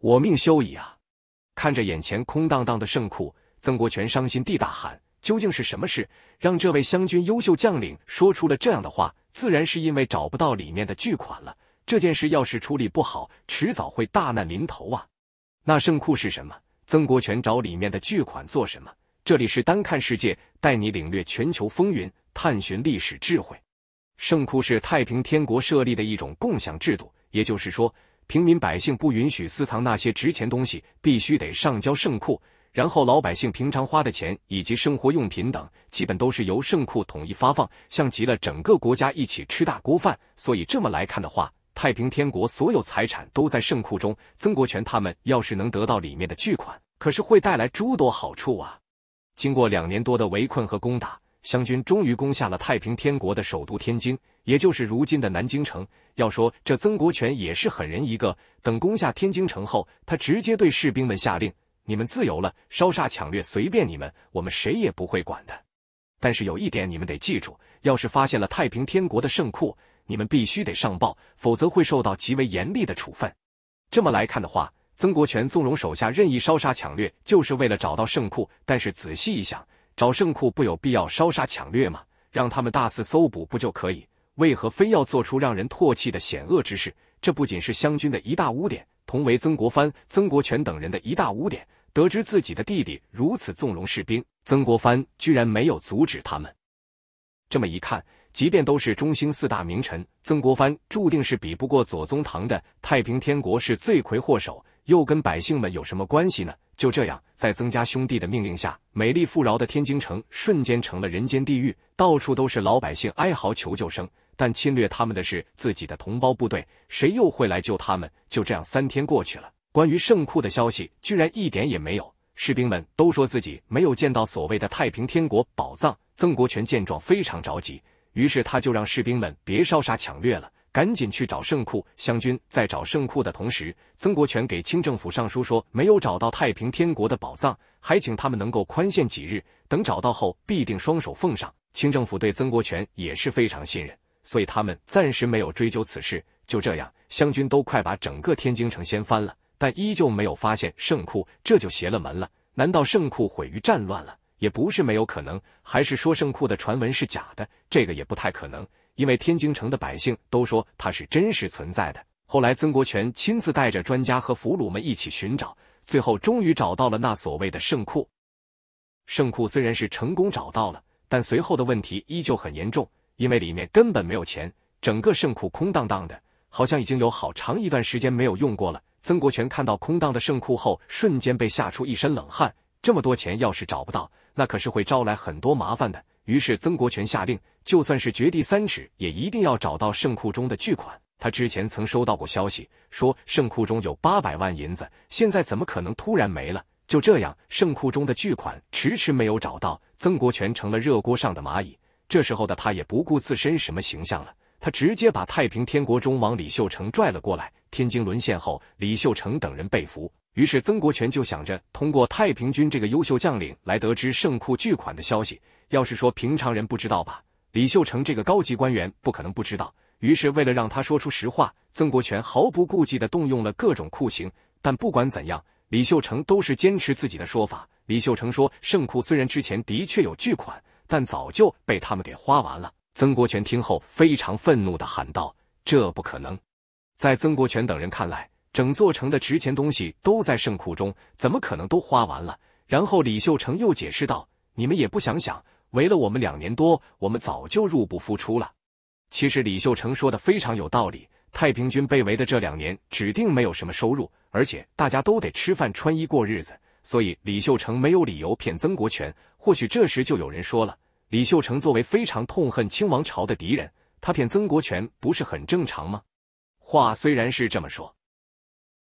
我命休矣啊！看着眼前空荡荡的圣库，曾国荃伤心地大喊：“究竟是什么事，让这位湘军优秀将领说出了这样的话？”自然是因为找不到里面的巨款了。这件事要是处理不好，迟早会大难临头啊！那圣库是什么？曾国荃找里面的巨款做什么？这里是单看世界，带你领略全球风云，探寻历史智慧。圣库是太平天国设立的一种共享制度，也就是说。平民百姓不允许私藏那些值钱东西，必须得上交圣库。然后老百姓平常花的钱以及生活用品等，基本都是由圣库统一发放，像极了整个国家一起吃大锅饭。所以这么来看的话，太平天国所有财产都在圣库中。曾国荃他们要是能得到里面的巨款，可是会带来诸多好处啊！经过两年多的围困和攻打。湘军终于攻下了太平天国的首都天津，也就是如今的南京城。要说这曾国荃也是狠人一个。等攻下天津城后，他直接对士兵们下令：“你们自由了，烧杀抢掠随便你们，我们谁也不会管的。但是有一点你们得记住，要是发现了太平天国的圣库，你们必须得上报，否则会受到极为严厉的处分。”这么来看的话，曾国荃纵容手下任意烧杀抢掠，就是为了找到圣库。但是仔细一想，找圣库不有必要烧杀抢掠吗？让他们大肆搜捕不就可以？为何非要做出让人唾弃的险恶之事？这不仅是湘军的一大污点，同为曾国藩、曾国荃等人的一大污点。得知自己的弟弟如此纵容士兵，曾国藩居然没有阻止他们。这么一看，即便都是中兴四大名臣，曾国藩注定是比不过左宗棠的。太平天国是罪魁祸首，又跟百姓们有什么关系呢？就这样。在曾家兄弟的命令下，美丽富饶的天津城瞬间成了人间地狱，到处都是老百姓哀嚎求救声。但侵略他们的是自己的同胞部队，谁又会来救他们？就这样三天过去了，关于圣库的消息居然一点也没有。士兵们都说自己没有见到所谓的太平天国宝藏。曾国荃见状非常着急，于是他就让士兵们别烧杀抢掠了。赶紧去找圣库，湘军在找圣库的同时，曾国荃给清政府上书说没有找到太平天国的宝藏，还请他们能够宽限几日，等找到后必定双手奉上。清政府对曾国荃也是非常信任，所以他们暂时没有追究此事。就这样，湘军都快把整个天津城掀翻了，但依旧没有发现圣库，这就邪了门了。难道圣库毁于战乱了？也不是没有可能，还是说圣库的传闻是假的？这个也不太可能。因为天津城的百姓都说它是真实存在的。后来，曾国荃亲自带着专家和俘虏们一起寻找，最后终于找到了那所谓的圣库。圣库虽然是成功找到了，但随后的问题依旧很严重，因为里面根本没有钱，整个圣库空荡荡的，好像已经有好长一段时间没有用过了。曾国荃看到空荡的圣库后，瞬间被吓出一身冷汗。这么多钱要是找不到，那可是会招来很多麻烦的。于是，曾国荃下令。就算是掘地三尺，也一定要找到圣库中的巨款。他之前曾收到过消息，说圣库中有八百万银子，现在怎么可能突然没了？就这样，圣库中的巨款迟迟没有找到，曾国荃成了热锅上的蚂蚁。这时候的他也不顾自身什么形象了，他直接把太平天国中王李秀成拽了过来。天津沦陷后，李秀成等人被俘，于是曾国荃就想着通过太平军这个优秀将领来得知圣库巨款的消息。要是说平常人不知道吧？李秀成这个高级官员不可能不知道，于是为了让他说出实话，曾国荃毫不顾忌地动用了各种酷刑。但不管怎样，李秀成都是坚持自己的说法。李秀成说：“圣库虽然之前的确有巨款，但早就被他们给花完了。”曾国荃听后非常愤怒地喊道：“这不可能！”在曾国荃等人看来，整座城的值钱东西都在圣库中，怎么可能都花完了？然后李秀成又解释道：“你们也不想想。”围了我们两年多，我们早就入不敷出了。其实李秀成说的非常有道理，太平军被围的这两年，指定没有什么收入，而且大家都得吃饭穿衣过日子，所以李秀成没有理由骗曾国权。或许这时就有人说了，李秀成作为非常痛恨清王朝的敌人，他骗曾国权不是很正常吗？话虽然是这么说，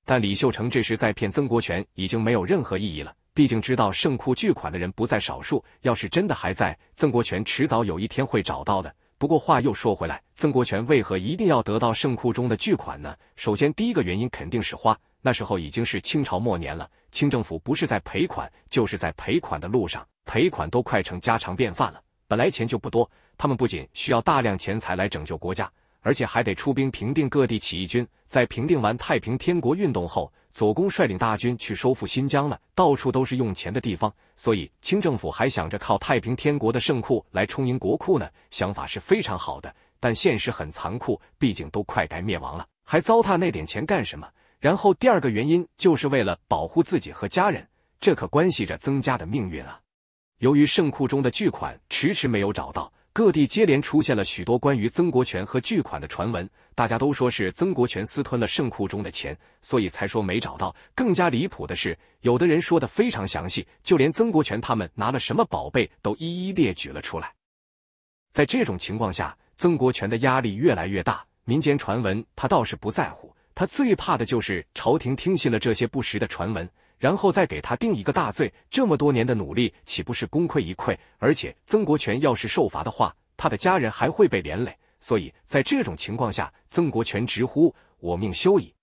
但李秀成这时在骗曾国权已经没有任何意义了。毕竟知道圣库巨款的人不在少数，要是真的还在，曾国权迟早有一天会找到的。不过话又说回来，曾国权为何一定要得到圣库中的巨款呢？首先，第一个原因肯定是花。那时候已经是清朝末年了，清政府不是在赔款，就是在赔款的路上，赔款都快成家常便饭了。本来钱就不多，他们不仅需要大量钱财来拯救国家，而且还得出兵平定各地起义军。在平定完太平天国运动后。左公率领大军去收复新疆了，到处都是用钱的地方，所以清政府还想着靠太平天国的圣库来充盈国库呢，想法是非常好的，但现实很残酷，毕竟都快该灭亡了，还糟蹋那点钱干什么？然后第二个原因就是为了保护自己和家人，这可关系着曾家的命运啊。由于圣库中的巨款迟迟没有找到。各地接连出现了许多关于曾国权和巨款的传闻，大家都说是曾国权私吞了圣库中的钱，所以才说没找到。更加离谱的是，有的人说的非常详细，就连曾国权他们拿了什么宝贝都一一列举了出来。在这种情况下，曾国权的压力越来越大。民间传闻他倒是不在乎，他最怕的就是朝廷听信了这些不实的传闻。然后再给他定一个大罪，这么多年的努力岂不是功亏一篑？而且曾国荃要是受罚的话，他的家人还会被连累。所以在这种情况下，曾国荃直呼我命休矣。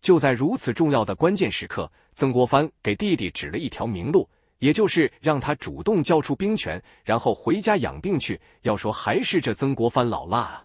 就在如此重要的关键时刻，曾国藩给弟弟指了一条明路，也就是让他主动交出兵权，然后回家养病去。要说还是这曾国藩老辣啊，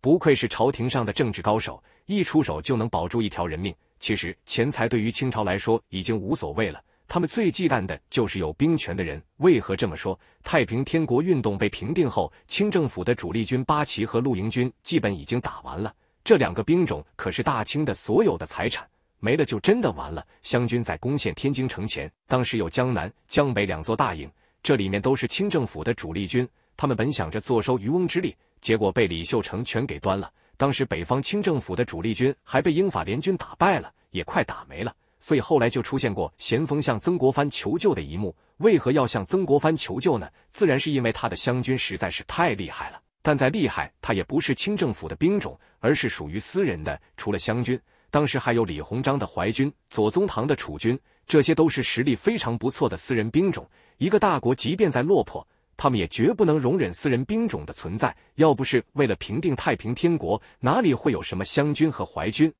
不愧是朝廷上的政治高手，一出手就能保住一条人命。其实钱财对于清朝来说已经无所谓了，他们最忌惮的就是有兵权的人。为何这么说？太平天国运动被平定后，清政府的主力军八旗和陆营军基本已经打完了。这两个兵种可是大清的所有的财产，没了就真的完了。湘军在攻陷天津城前，当时有江南、江北两座大营，这里面都是清政府的主力军。他们本想着坐收渔翁之利，结果被李秀成全给端了。当时北方清政府的主力军还被英法联军打败了，也快打没了，所以后来就出现过咸丰向曾国藩求救的一幕。为何要向曾国藩求救呢？自然是因为他的湘军实在是太厉害了。但再厉害，他也不是清政府的兵种，而是属于私人的。除了湘军，当时还有李鸿章的淮军、左宗棠的楚军，这些都是实力非常不错的私人兵种。一个大国，即便在落魄。他们也绝不能容忍私人兵种的存在。要不是为了平定太平天国，哪里会有什么湘军和淮军？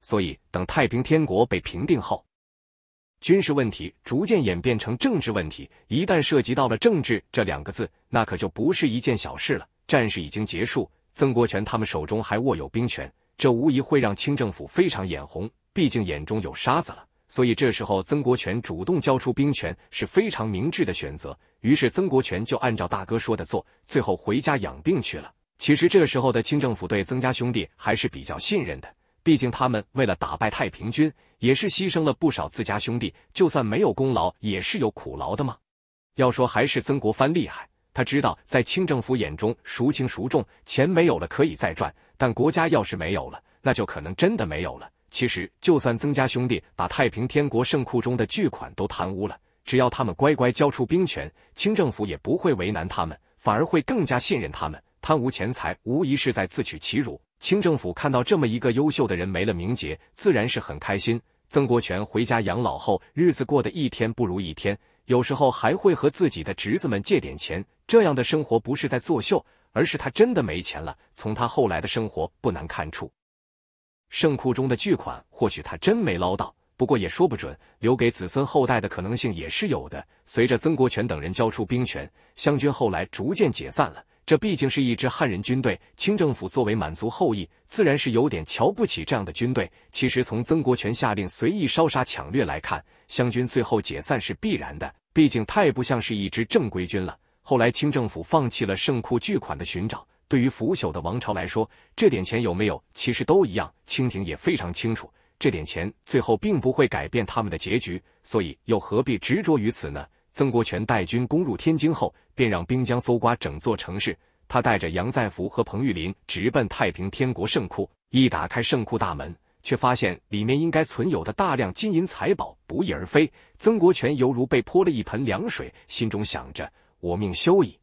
所以，等太平天国被平定后，军事问题逐渐演变成政治问题。一旦涉及到了“政治”这两个字，那可就不是一件小事了。战事已经结束，曾国荃他们手中还握有兵权，这无疑会让清政府非常眼红。毕竟眼中有沙子了，所以这时候曾国荃主动交出兵权是非常明智的选择。于是曾国荃就按照大哥说的做，最后回家养病去了。其实这时候的清政府对曾家兄弟还是比较信任的，毕竟他们为了打败太平军，也是牺牲了不少自家兄弟，就算没有功劳，也是有苦劳的嘛。要说还是曾国藩厉害，他知道在清政府眼中孰轻孰重，钱没有了可以再赚，但国家要是没有了，那就可能真的没有了。其实就算曾家兄弟把太平天国圣库中的巨款都贪污了。只要他们乖乖交出兵权，清政府也不会为难他们，反而会更加信任他们。贪污钱财无疑是在自取其辱。清政府看到这么一个优秀的人没了名节，自然是很开心。曾国荃回家养老后，日子过得一天不如一天，有时候还会和自己的侄子们借点钱。这样的生活不是在作秀，而是他真的没钱了。从他后来的生活不难看出，圣库中的巨款或许他真没捞到。不过也说不准，留给子孙后代的可能性也是有的。随着曾国荃等人交出兵权，湘军后来逐渐解散了。这毕竟是一支汉人军队，清政府作为满族后裔，自然是有点瞧不起这样的军队。其实从曾国荃下令随意烧杀抢掠来看，湘军最后解散是必然的，毕竟太不像是一支正规军了。后来清政府放弃了圣库巨款的寻找，对于腐朽的王朝来说，这点钱有没有其实都一样。清廷也非常清楚。这点钱最后并不会改变他们的结局，所以又何必执着于此呢？曾国荃带军攻入天津后，便让兵将搜刮整座城市。他带着杨再福和彭玉麟直奔太平天国圣库，一打开圣库大门，却发现里面应该存有的大量金银财宝不翼而飞。曾国荃犹如被泼了一盆凉水，心中想着：我命休矣。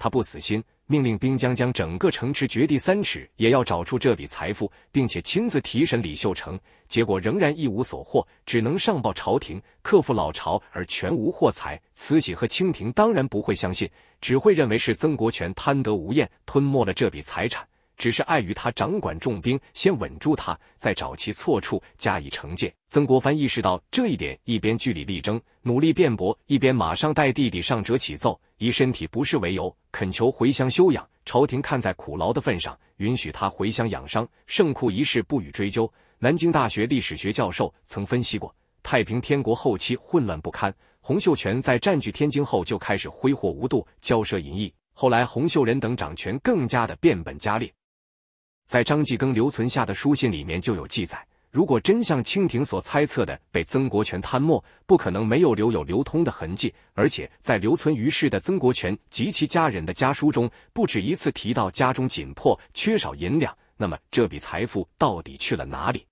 他不死心，命令兵将将整个城池掘地三尺，也要找出这笔财富，并且亲自提审李秀成。结果仍然一无所获，只能上报朝廷，克服老巢而全无获财。慈禧和清廷当然不会相信，只会认为是曾国荃贪得无厌，吞没了这笔财产。只是碍于他掌管重兵，先稳住他，再找其错处加以惩戒。曾国藩意识到这一点，一边据理力争，努力辩驳，一边马上带弟弟上折起奏，以身体不适为由，恳求回乡休养。朝廷看在苦劳的份上，允许他回乡养伤。圣库一事不予追究。南京大学历史学教授曾分析过，太平天国后期混乱不堪，洪秀全在占据天津后就开始挥霍无度，骄奢淫逸。后来洪秀仁等掌权，更加的变本加厉。在张继庚留存下的书信里面就有记载，如果真像清廷所猜测的被曾国荃贪墨，不可能没有留有流通的痕迹，而且在留存于世的曾国荃及其家人的家书中，不止一次提到家中紧迫，缺少银两，那么这笔财富到底去了哪里？